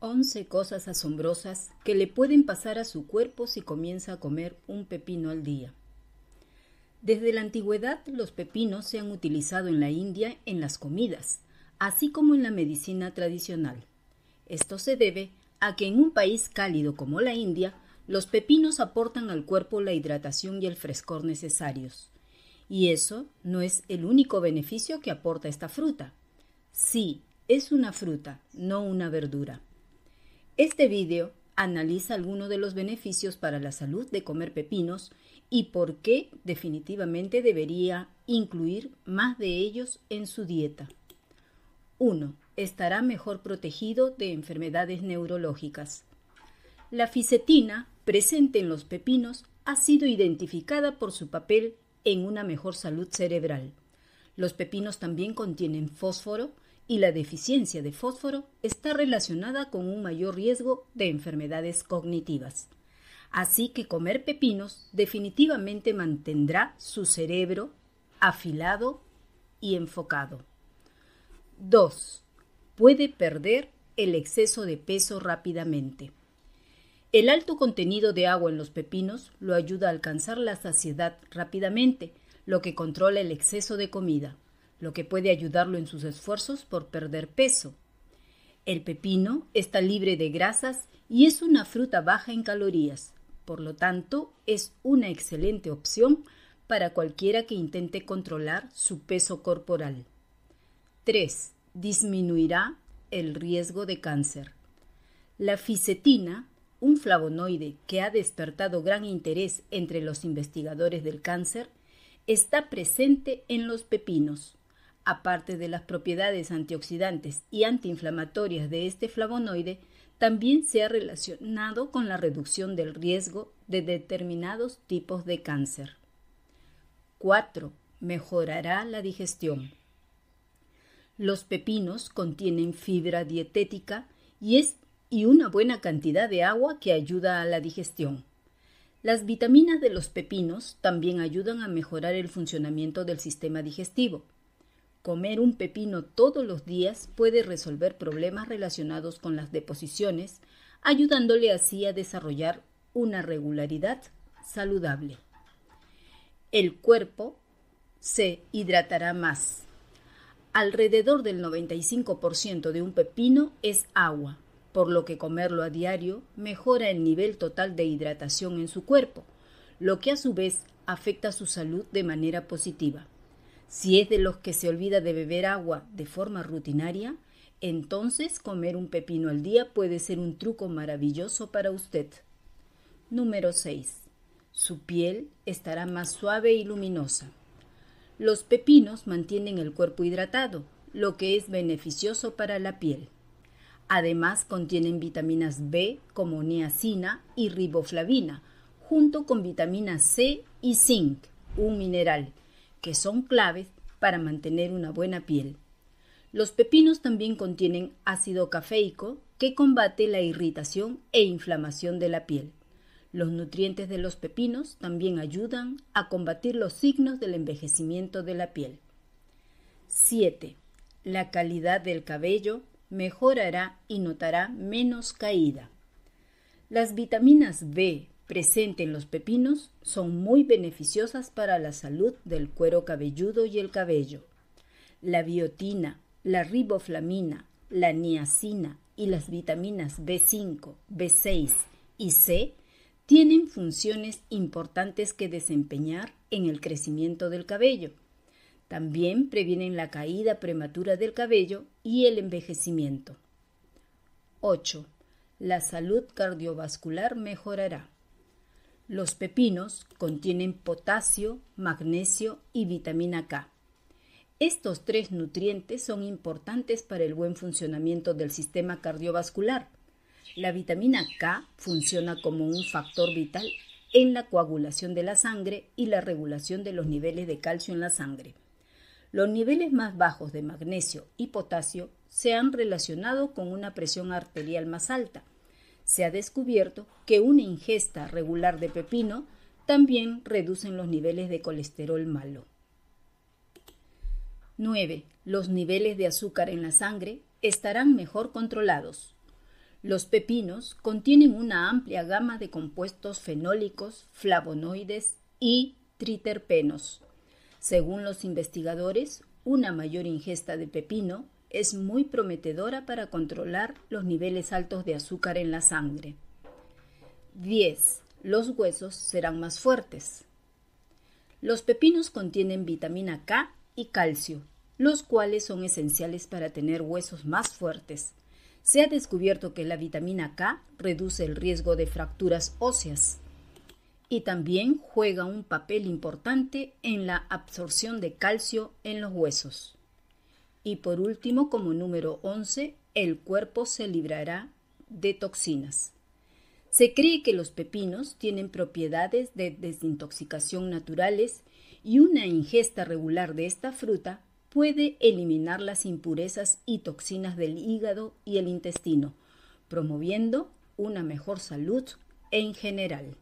11 cosas asombrosas que le pueden pasar a su cuerpo si comienza a comer un pepino al día. Desde la antigüedad los pepinos se han utilizado en la India en las comidas, así como en la medicina tradicional. Esto se debe a que en un país cálido como la India, los pepinos aportan al cuerpo la hidratación y el frescor necesarios. Y eso no es el único beneficio que aporta esta fruta. Sí, es una fruta, no una verdura. Este vídeo analiza algunos de los beneficios para la salud de comer pepinos y por qué definitivamente debería incluir más de ellos en su dieta. 1. Estará mejor protegido de enfermedades neurológicas. La ficetina presente en los pepinos ha sido identificada por su papel en una mejor salud cerebral. Los pepinos también contienen fósforo, y la deficiencia de fósforo está relacionada con un mayor riesgo de enfermedades cognitivas. Así que comer pepinos definitivamente mantendrá su cerebro afilado y enfocado. 2. Puede perder el exceso de peso rápidamente. El alto contenido de agua en los pepinos lo ayuda a alcanzar la saciedad rápidamente, lo que controla el exceso de comida lo que puede ayudarlo en sus esfuerzos por perder peso. El pepino está libre de grasas y es una fruta baja en calorías, por lo tanto es una excelente opción para cualquiera que intente controlar su peso corporal. 3. Disminuirá el riesgo de cáncer. La fisetina, un flavonoide que ha despertado gran interés entre los investigadores del cáncer, está presente en los pepinos. Aparte de las propiedades antioxidantes y antiinflamatorias de este flavonoide, también se ha relacionado con la reducción del riesgo de determinados tipos de cáncer. 4. Mejorará la digestión. Los pepinos contienen fibra dietética y, es, y una buena cantidad de agua que ayuda a la digestión. Las vitaminas de los pepinos también ayudan a mejorar el funcionamiento del sistema digestivo Comer un pepino todos los días puede resolver problemas relacionados con las deposiciones, ayudándole así a desarrollar una regularidad saludable. El cuerpo se hidratará más. Alrededor del 95% de un pepino es agua, por lo que comerlo a diario mejora el nivel total de hidratación en su cuerpo, lo que a su vez afecta su salud de manera positiva. Si es de los que se olvida de beber agua de forma rutinaria, entonces comer un pepino al día puede ser un truco maravilloso para usted. Número 6. Su piel estará más suave y luminosa. Los pepinos mantienen el cuerpo hidratado, lo que es beneficioso para la piel. Además contienen vitaminas B como niacina y riboflavina, junto con vitamina C y zinc, un mineral que son claves para mantener una buena piel. Los pepinos también contienen ácido cafeico que combate la irritación e inflamación de la piel. Los nutrientes de los pepinos también ayudan a combatir los signos del envejecimiento de la piel. 7. La calidad del cabello mejorará y notará menos caída. Las vitaminas B, presente en los pepinos son muy beneficiosas para la salud del cuero cabelludo y el cabello. La biotina, la riboflamina, la niacina y las vitaminas B5, B6 y C tienen funciones importantes que desempeñar en el crecimiento del cabello. También previenen la caída prematura del cabello y el envejecimiento. 8. La salud cardiovascular mejorará. Los pepinos contienen potasio, magnesio y vitamina K. Estos tres nutrientes son importantes para el buen funcionamiento del sistema cardiovascular. La vitamina K funciona como un factor vital en la coagulación de la sangre y la regulación de los niveles de calcio en la sangre. Los niveles más bajos de magnesio y potasio se han relacionado con una presión arterial más alta, se ha descubierto que una ingesta regular de pepino también reduce los niveles de colesterol malo. 9. Los niveles de azúcar en la sangre estarán mejor controlados. Los pepinos contienen una amplia gama de compuestos fenólicos, flavonoides y triterpenos. Según los investigadores, una mayor ingesta de pepino es muy prometedora para controlar los niveles altos de azúcar en la sangre. 10. Los huesos serán más fuertes. Los pepinos contienen vitamina K y calcio, los cuales son esenciales para tener huesos más fuertes. Se ha descubierto que la vitamina K reduce el riesgo de fracturas óseas y también juega un papel importante en la absorción de calcio en los huesos. Y por último, como número 11, el cuerpo se librará de toxinas. Se cree que los pepinos tienen propiedades de desintoxicación naturales y una ingesta regular de esta fruta puede eliminar las impurezas y toxinas del hígado y el intestino, promoviendo una mejor salud en general.